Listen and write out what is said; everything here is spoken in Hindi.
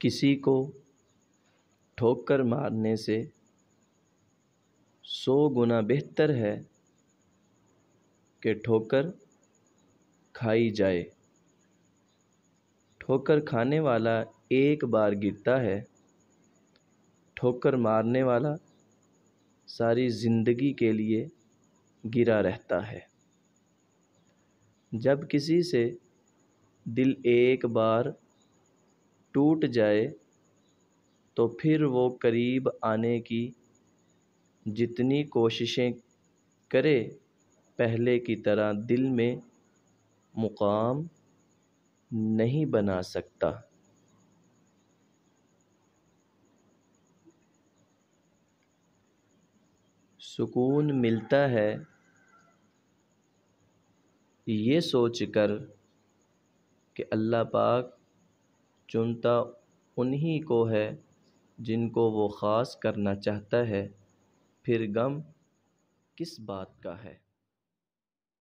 किसी को ठोकर मारने से सौ गुना बेहतर है कि ठोकर खाई जाए ठोकर खाने वाला एक बार गिरता है ठोकर मारने वाला सारी ज़िंदगी के लिए गिरा रहता है जब किसी से दिल एक बार टूट जाए तो फिर वो करीब आने की जितनी कोशिशें करे पहले की तरह दिल में मुक़ाम नहीं बना सकता सुकून मिलता है ये सोचकर कि अल्लाह पाक चुनता उन्हीं को है जिनको वो ख़ास करना चाहता है फिर गम किस बात का है